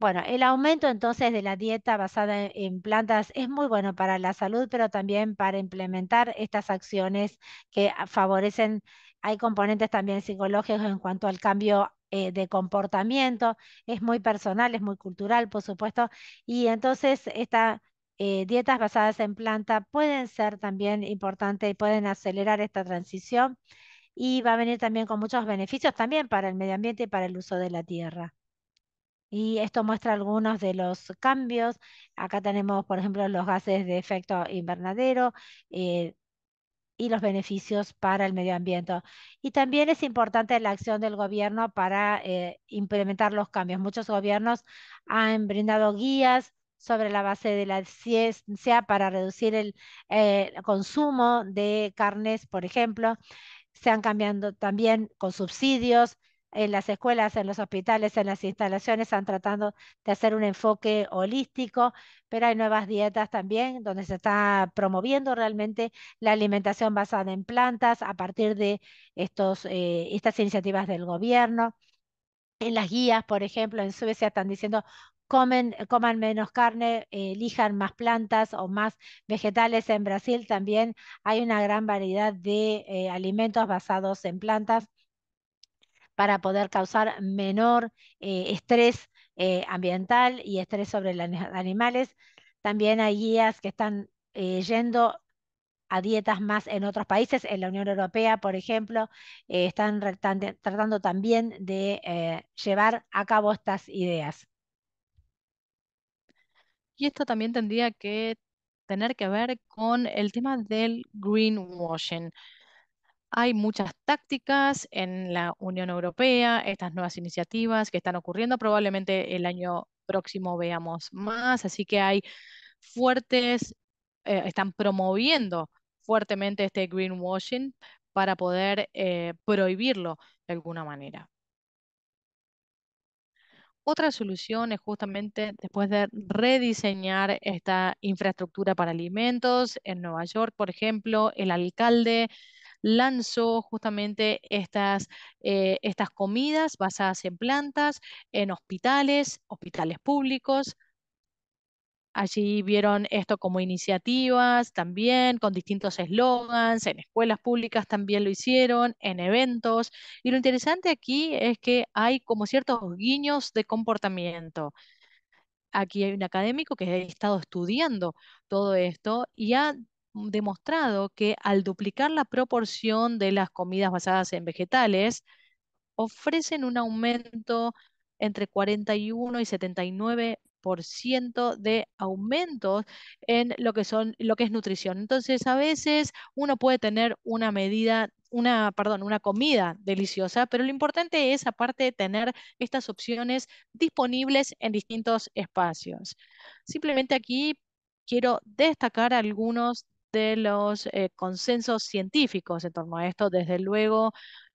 Bueno, el aumento entonces de la dieta basada e, en, plantas es muy bueno para la salud, pero también para implementar estas acciones que ah, favorecen, hay componentes también psicológicos en cuanto al cambio eh, de comportamiento, es muy personal, es muy cultural, por supuesto, y entonces estas eh, dietas basadas en planta pueden ser también importantes y pueden acelerar esta transición y va a venir también con muchos beneficios también para el medio ambiente y para el uso de la tierra y esto muestra algunos de los cambios. Acá tenemos, por ejemplo, los gases de efecto invernadero eh, y los beneficios para el medio ambiente. Y también es importante la acción del gobierno para eh, implementar los cambios. Muchos gobiernos han brindado guías sobre la base de la ciencia para reducir el, eh, el consumo de carnes, por ejemplo. Se han cambiado también con subsidios, en las escuelas, en los hospitales, en las instalaciones, están tratando de hacer un enfoque holístico, pero hay nuevas dietas también donde se está promoviendo realmente la alimentación basada en plantas a partir de estos, eh, estas iniciativas del gobierno. En las guías, por ejemplo, en Suecia están diciendo Comen, coman menos carne, elijan más plantas o más vegetales. En Brasil también hay una gran variedad de eh, alimentos basados en plantas para poder causar menor eh, estrés eh, ambiental y estrés sobre los animales. También hay guías que están eh, yendo a dietas más en otros países, en la Unión Europea, por ejemplo, están tratando también de llevar a cabo estas ideas. Y esto también tendría que tener que ver con el tema del greenwashing. Hay muchas tácticas en la Unión Europea, estas nuevas iniciativas que están ocurriendo, probablemente el año próximo veamos más, así que hay fuertes, eh, están promoviendo fuertemente este greenwashing para poder eh, prohibirlo de alguna manera. Otra solución es justamente después de rediseñar esta infraestructura para alimentos. En Nueva York, por ejemplo, el alcalde lanzó justamente estas, eh, estas comidas basadas en plantas, en hospitales, hospitales públicos. Allí vieron esto como iniciativas también, con distintos eslogans, en escuelas públicas también lo hicieron, en eventos. Y lo interesante aquí es que hay como ciertos guiños de comportamiento. Aquí hay un académico que ha estado estudiando todo esto y ha Mm, demostrado que al duplicar la proporción de las comidas basadas en vegetales, ofrecen un aumento entre 41 y 79 de aumentos en lo que son lo que es nutrición. Entonces, a veces uno puede tener una medida una, perdón, una comida deliciosa, pero lo importante es aparte de tener estas opciones disponibles en distintos espacios. Simplemente aquí quiero destacar algunos de los eh, consensos científicos en torno a esto. Desde luego,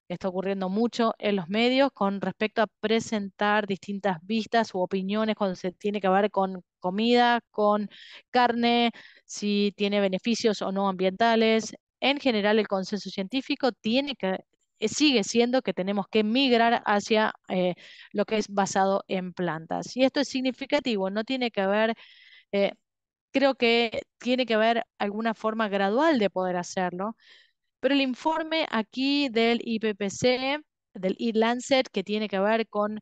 está ocurriendo mucho en los medios con respecto a presentar distintas vistas u opiniones cuando se tiene que ver con comida, con carne, si tiene beneficios o no ambientales. En general, el consenso científico tiene que eh, sigue siendo que tenemos que migrar hacia eh, lo que es basado en plantas. Y esto es significativo, no tiene que ver creo que tiene que haber alguna forma gradual de poder hacerlo. Pero el informe aquí del IPPC, del e-Lancet, que tiene que ver con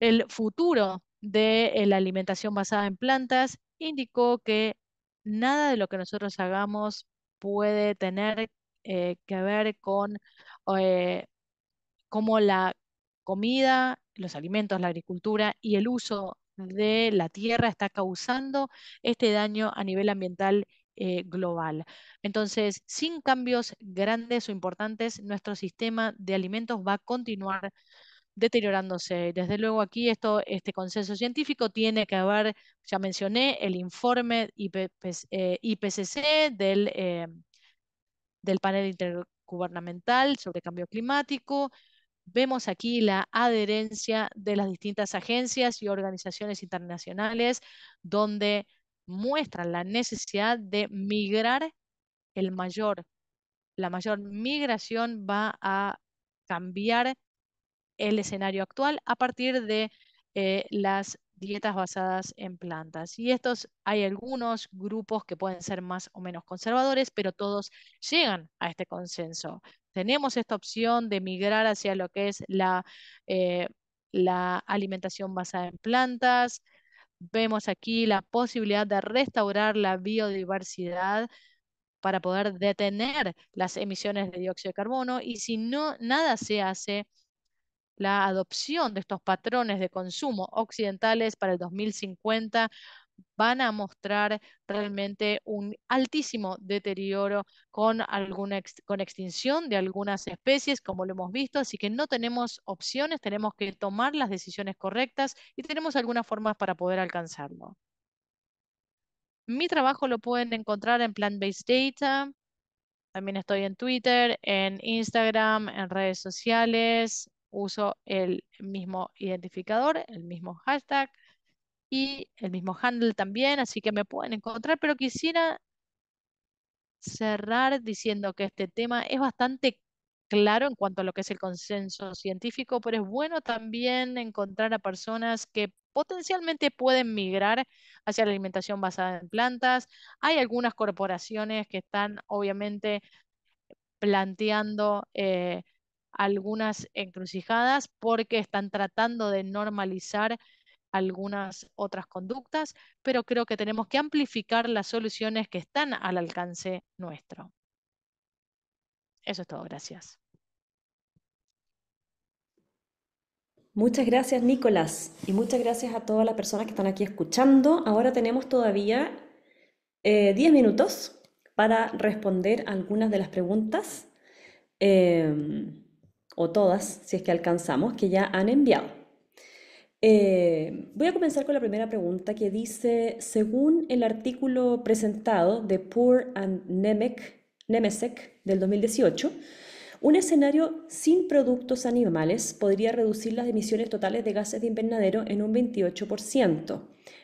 el futuro de la alimentación basada en plantas, indicó que nada de lo que nosotros hagamos puede tener eh, que ver con eh, cómo la comida, los alimentos, la agricultura y el uso de la Tierra está causando este daño a nivel ambiental eh, global. Entonces, sin cambios grandes o importantes, nuestro sistema de alimentos va a continuar deteriorándose. Desde luego aquí esto, este consenso científico tiene que haber ya mencioné, el informe IPCC eh, del, eh, del panel intergubernamental sobre cambio climático, Vemos aquí la adherencia de las distintas agencias y organizaciones internacionales donde muestran la necesidad de migrar el mayor, la mayor migración va a cambiar el escenario actual a partir de eh, las dietas basadas en plantas. Y estos hay algunos grupos que pueden ser más o menos conservadores, pero todos llegan a este consenso. Tenemos esta opción de migrar hacia lo que es la, eh, la alimentación basada en plantas. Vemos aquí la posibilidad de restaurar la biodiversidad para poder detener las emisiones de dióxido de carbono y si no nada se hace, la adopción de estos patrones de consumo occidentales para el 2050 van a mostrar realmente un altísimo deterioro con, alguna con extinción de algunas especies, como lo hemos visto, así que no tenemos opciones, tenemos que tomar las decisiones correctas y tenemos algunas formas para poder alcanzarlo. Mi trabajo lo pueden encontrar en Plant Based Data, también estoy en Twitter, en Instagram, en redes sociales, uso el mismo identificador, el mismo hashtag y el mismo handle también, así que me pueden encontrar, pero quisiera cerrar diciendo que este tema es bastante claro en cuanto a lo que es el consenso científico, pero es bueno también encontrar a personas que potencialmente pueden migrar hacia la alimentación basada en plantas. Hay algunas corporaciones que están obviamente planteando eh, algunas encrucijadas porque están tratando de normalizar algunas otras conductas, pero creo que tenemos que amplificar las soluciones que están al alcance nuestro. Eso es todo, gracias. Muchas gracias, Nicolás, y muchas gracias a todas las personas que están aquí escuchando. Ahora tenemos todavía 10 eh, minutos para responder algunas de las preguntas. Em, o todas, si es que alcanzamos, que ya han enviado. Eh, voy a comenzar con la primera pregunta que dice, según el artículo presentado de Poor and Nemec, Nemesek del 2018, un escenario sin productos animales podría reducir las emisiones totales de gases de invernadero en un 28%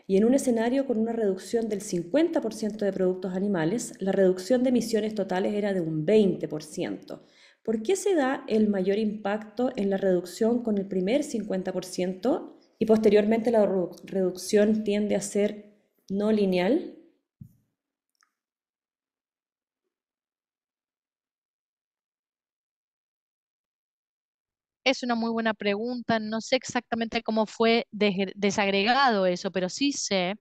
y en un escenario con una reducción del 50% de productos animales, la reducción de emisiones totales era de un 20%. ¿Por qué se da el mayor impacto en la reducción con el primer 50% y posteriormente la reducción tiende a ser no lineal? Es una muy buena pregunta. No sé exactamente cómo fue desagregado eso, pero sí sé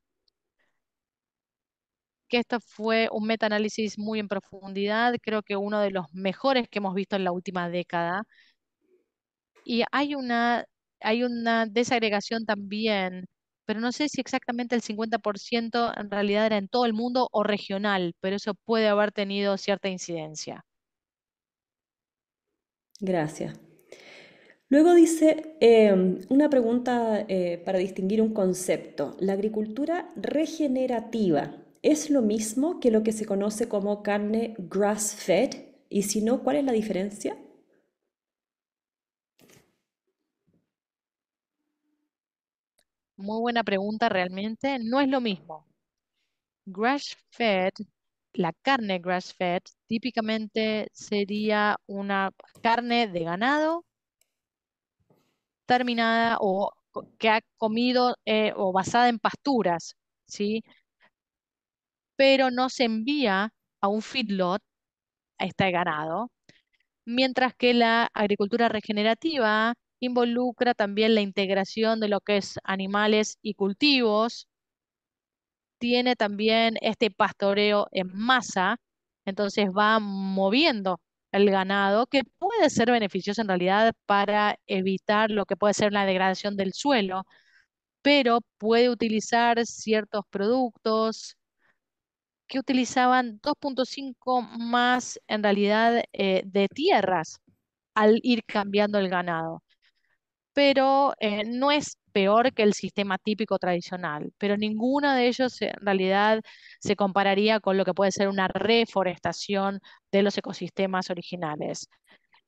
que esto fue un metaanálisis muy en profundidad, creo que uno de los mejores que hemos visto en la última década. Y hay una, hay una desagregación también, pero no sé si exactamente el 50% en realidad era en todo el mundo o regional, pero eso puede haber tenido cierta incidencia. Gracias. Luego dice em, una pregunta eh, para distinguir un concepto. La agricultura regenerativa es lo mismo que lo que se conoce como carne grass-fed? Y si no, ¿cuál es la diferencia? Muy buena pregunta, realmente no es lo mismo. Grass-fed, la carne grass-fed, típicamente sería una carne de ganado terminada o que ha comido eh, o basada en pasturas, ¿sí? pero no se envía a un feedlot a este ganado, mientras que la agricultura regenerativa involucra también la integración de lo que es animales y cultivos, tiene también este pastoreo en masa, entonces va moviendo el ganado, que puede ser beneficioso en realidad para evitar lo que puede ser la degradación del suelo, pero puede utilizar ciertos productos que utilizaban 2.5 más en realidad eh, de tierras al ir cambiando el ganado. Pero eh, no es peor que el sistema típico tradicional, pero ninguno de ellos en realidad se compararía con lo que puede ser una reforestación de los ecosistemas originales.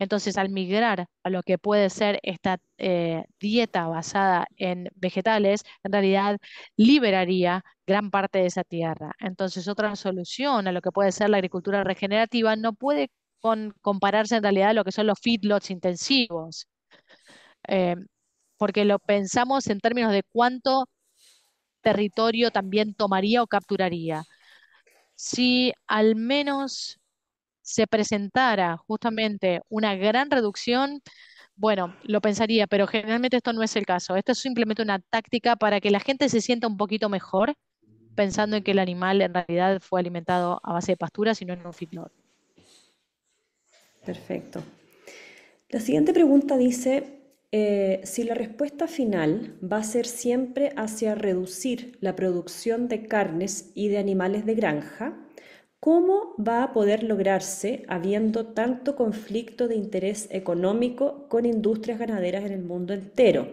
Entonces, al migrar a lo que puede ser esta eh, dieta basada en vegetales, en realidad liberaría gran parte de esa tierra. Entonces, otra solución a lo que puede ser la agricultura regenerativa no puede compararse en realidad a lo que son los feedlots intensivos, eh, porque lo pensamos en términos de cuánto territorio también tomaría o capturaría. Si al menos se presentara justamente una gran reducción, bueno, lo pensaría, pero generalmente esto no es el caso. Esto es simplemente una táctica para que la gente se sienta un poquito mejor pensando en que el animal en realidad fue alimentado a base de pastura, sino en un feedlot. Perfecto. La siguiente pregunta dice, eh, si la respuesta final va a ser siempre hacia reducir la producción de carnes y de animales de granja, ¿cómo va a poder lograrse habiendo tanto conflicto de interés económico con industrias ganaderas en el mundo entero?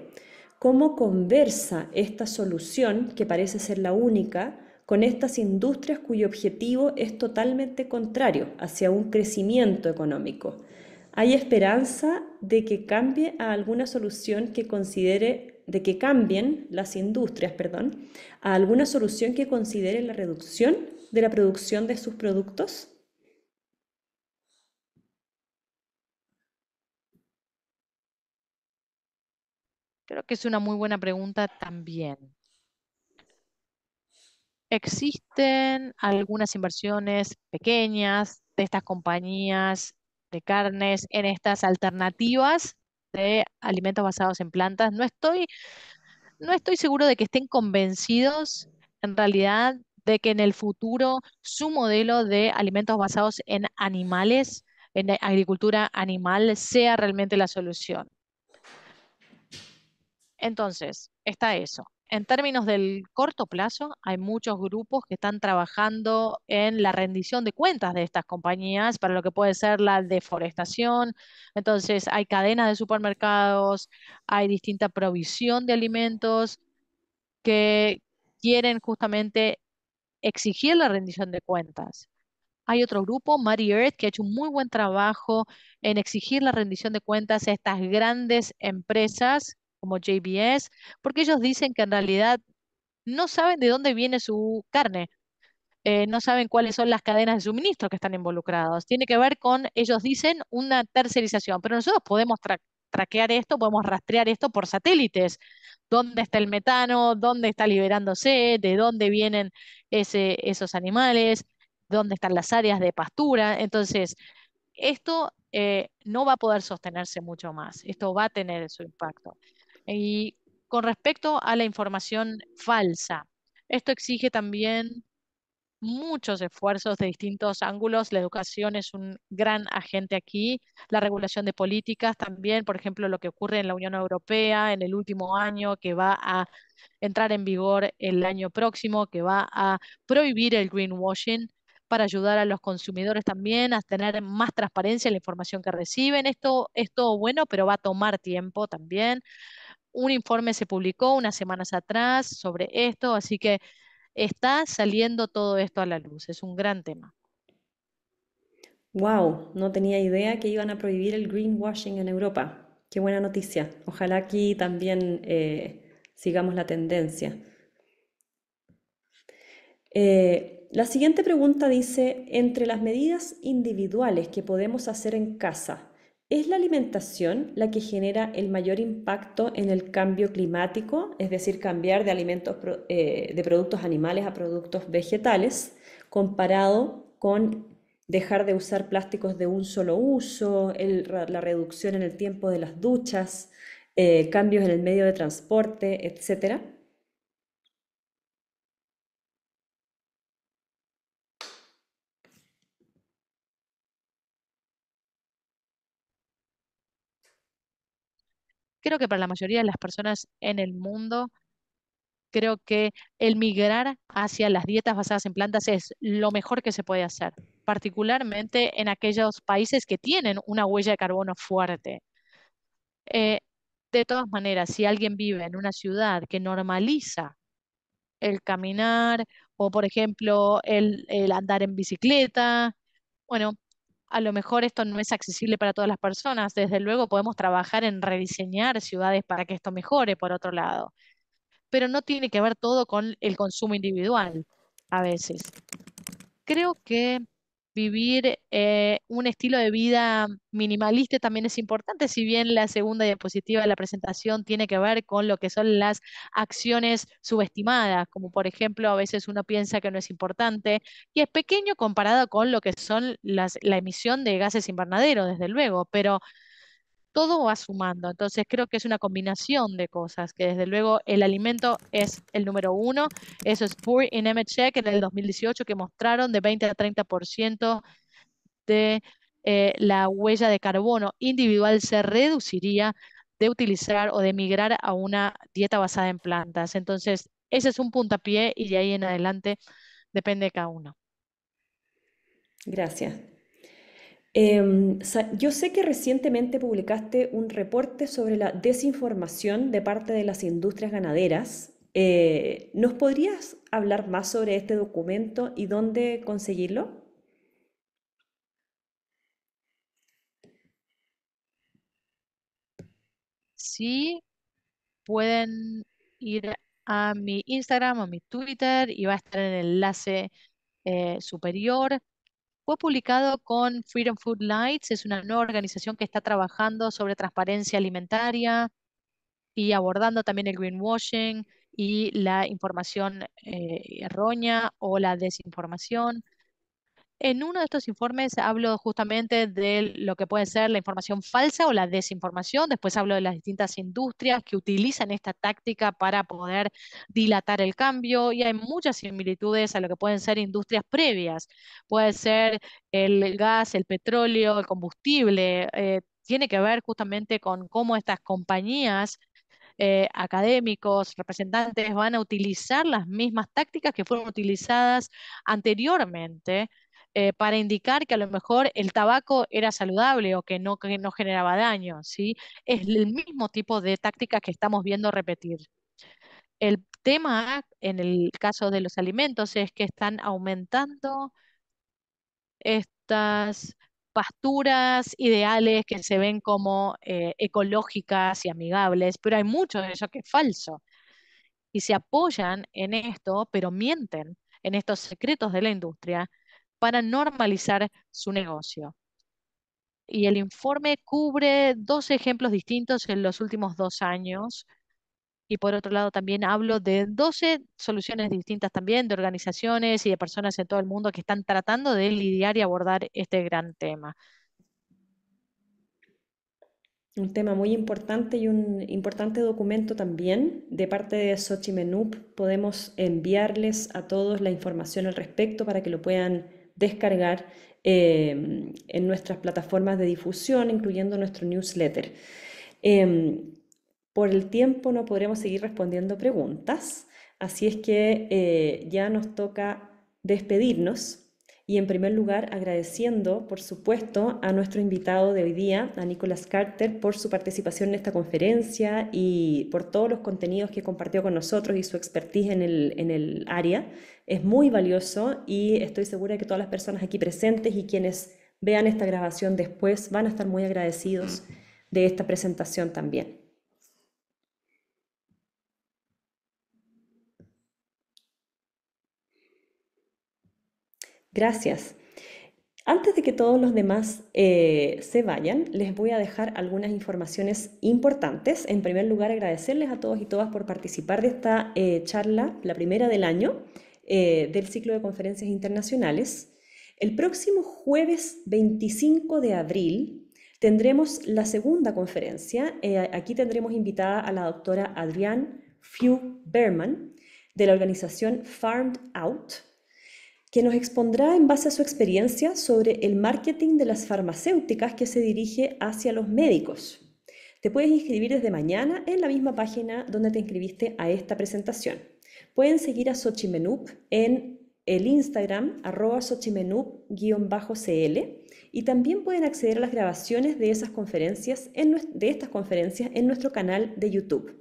cómo conversa esta solución, que parece ser la única, con estas industrias cuyo objetivo es totalmente contrario hacia un crecimiento económico. ¿Hay esperanza de que cambie a alguna solución que considere de que cambien las industrias, perdón, a alguna solución que considere la reducción de la producción de sus productos? Creo que es una muy buena pregunta también. Existen algunas inversiones pequeñas de estas compañías de carnes en estas alternativas de alimentos basados en plantas. No estoy, no estoy seguro de que estén convencidos en realidad de que en el futuro su modelo de alimentos basados en animales, en agricultura animal, sea realmente la solución. Entonces, está eso. En términos del corto plazo, hay muchos grupos que están trabajando en la rendición de cuentas de estas compañías para lo que puede ser la deforestación. Entonces, hay cadenas de supermercados, hay distinta provisión de alimentos que quieren justamente exigir la rendición de cuentas. Hay otro grupo, Mary Earth, que ha hecho un muy buen trabajo en exigir la rendición de cuentas a estas grandes empresas como JBS, porque ellos dicen que en realidad no saben de dónde viene su carne, eh, no saben cuáles son las cadenas de suministro que están involucrados. Tiene que ver con, ellos dicen, una tercerización, pero nosotros podemos traquear esto, podemos rastrear esto por satélites, dónde está el metano, dónde está liberándose, de dónde vienen esos animales, dónde están las áreas de pastura. Entonces, esto eh, no va a poder sostenerse mucho más, esto va a tener su impacto. Y con respecto a la información falsa, esto exige también muchos esfuerzos de distintos ángulos. La educación es un gran agente aquí, la regulación de políticas también, por ejemplo, lo que ocurre en la Unión Europea en el último año, que va a entrar en vigor el año próximo, que va a prohibir el greenwashing para ayudar a los consumidores también a tener más transparencia en la información que reciben. Esto es todo bueno, pero va a tomar tiempo también. Un informe se publicó unas semanas atrás sobre esto, así que está saliendo todo esto a la luz. Es un gran tema. Wow, no tenía idea que iban a prohibir el greenwashing en Europa. Qué buena noticia. Ojalá aquí también eh, sigamos la tendencia. Eh, la siguiente pregunta dice, entre las medidas individuales que podemos hacer en casa, ¿es la alimentación la que genera el mayor impacto en el cambio climático? Es decir, cambiar de alimentos eh, de productos animales a productos vegetales, comparado con dejar de usar plásticos de un solo uso, la reducción en el tiempo de las duchas, eh, cambios en el medio de transporte, etcétera. creo que para la mayoría de las personas en el mundo, creo que el migrar hacia las dietas basadas en plantas es lo mejor que se puede hacer, particularmente en aquellos países que tienen una huella de carbono fuerte. Eh, de todas maneras, si alguien vive en una ciudad que normaliza el caminar o, por ejemplo, el, el andar en bicicleta, bueno, a lo mejor esto no es accesible para todas las personas. Desde luego podemos trabajar en rediseñar ciudades para que esto mejore, por otro lado. Pero no tiene que ver todo con el consumo individual a veces. Creo que vivir eh, un estilo de vida minimalista también es importante, si bien la segunda diapositiva de la presentación tiene que ver con lo que son las acciones subestimadas, como por ejemplo a veces uno piensa que no es importante y es pequeño comparado con lo que son las, la emisión de gases invernaderos, desde luego, pero todo va sumando. Entonces creo que es una combinación de cosas, que desde luego el alimento es el número uno. Eso es por in Check en el 2018 que mostraron de 20 a 30% de eh, la huella de carbono individual se reduciría de utilizar o de migrar a una dieta basada en plantas. Entonces, ese es un puntapié y de ahí en adelante depende de cada uno. Gracias. Em, yo sé que recientemente publicaste un reporte sobre la desinformación de parte de las industrias ganaderas. Eh, ¿Nos podrías hablar más sobre este documento y dónde conseguirlo? Sí, pueden ir a mi Instagram o mi Twitter y va a estar en el enlace eh, superior fue publicado con Freedom Food Lights, es una nueva organización que está trabajando sobre transparencia alimentaria y abordando también el greenwashing y la información eh, errónea o la desinformación. En uno de estos informes hablo justamente de lo que puede ser la información falsa o la desinformación. Después hablo de las distintas industrias que utilizan esta táctica para poder dilatar el cambio y hay muchas similitudes a lo que pueden ser industrias previas. Puede ser el gas, el petróleo, el combustible. Eh, tiene que ver justamente con cómo estas compañías eh, académicos, representantes van a utilizar las mismas tácticas que fueron utilizadas anteriormente eh, para indicar que a lo mejor el tabaco era saludable o que no, generaba daño, ¿sí? Es el mismo tipo de tácticas que estamos viendo repetir. El tema en el caso de los alimentos es que están aumentando estas pasturas ideales que se ven como eh, ecológicas y amigables, pero hay mucho de eso que es falso. Y se apoyan en esto, pero mienten en estos secretos de la industria para normalizar su negocio. Y el informe cubre dos ejemplos distintos en los últimos dos años. Y por otro lado, también hablo de 12 soluciones distintas también de organizaciones y de personas en todo el mundo que están tratando de lidiar y abordar este gran tema. Un tema muy importante y un importante documento también de parte de Xochimenup. Podemos enviarles a todos la información al respecto para que lo puedan descargar em, en nuestras plataformas de difusión, incluyendo nuestro newsletter. Em, por el tiempo no podremos seguir respondiendo preguntas, así es que eh, ya nos toca despedirnos. Y en primer lugar, agradeciendo, por supuesto, a nuestro invitado de hoy día, a Nicolás Carter, por su participación en esta conferencia y por todos los contenidos que compartió con nosotros y su expertise en el, en el área. Es muy valioso y estoy segura de que todas las personas aquí presentes y quienes vean esta grabación después van a estar muy agradecidos de esta presentación también. Gracias. Antes de que todos los demás eh, se vayan, les voy a dejar algunas informaciones importantes. En primer lugar, agradecerles a todos y todas por participar de esta eh, charla, la primera del año, eh, del ciclo de conferencias internacionales. El próximo jueves 25 de abril tendremos la segunda conferencia. aquí tendremos invitada a la doctora Adrián Few Berman de la organización Farmed Out que nos expondrá en base a su experiencia sobre el marketing de las farmacéuticas que se dirige hacia los médicos. Te puedes inscribir desde mañana en la misma página donde te inscribiste a esta presentación. Pueden seguir a Xochimenup en el Instagram arroba bajo cl y también pueden acceder a las grabaciones de, esas conferencias de estas conferencias en nuestro canal de YouTube.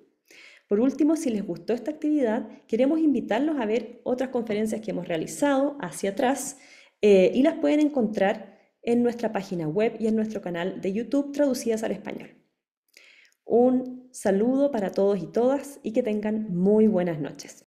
Por último, si les gustó esta actividad, queremos invitarlos a ver otras conferencias que hemos realizado hacia atrás eh, y las pueden encontrar en nuestra página web y en nuestro canal de YouTube traducidas al español. Un saludo para todos y todas y que tengan muy buenas noches.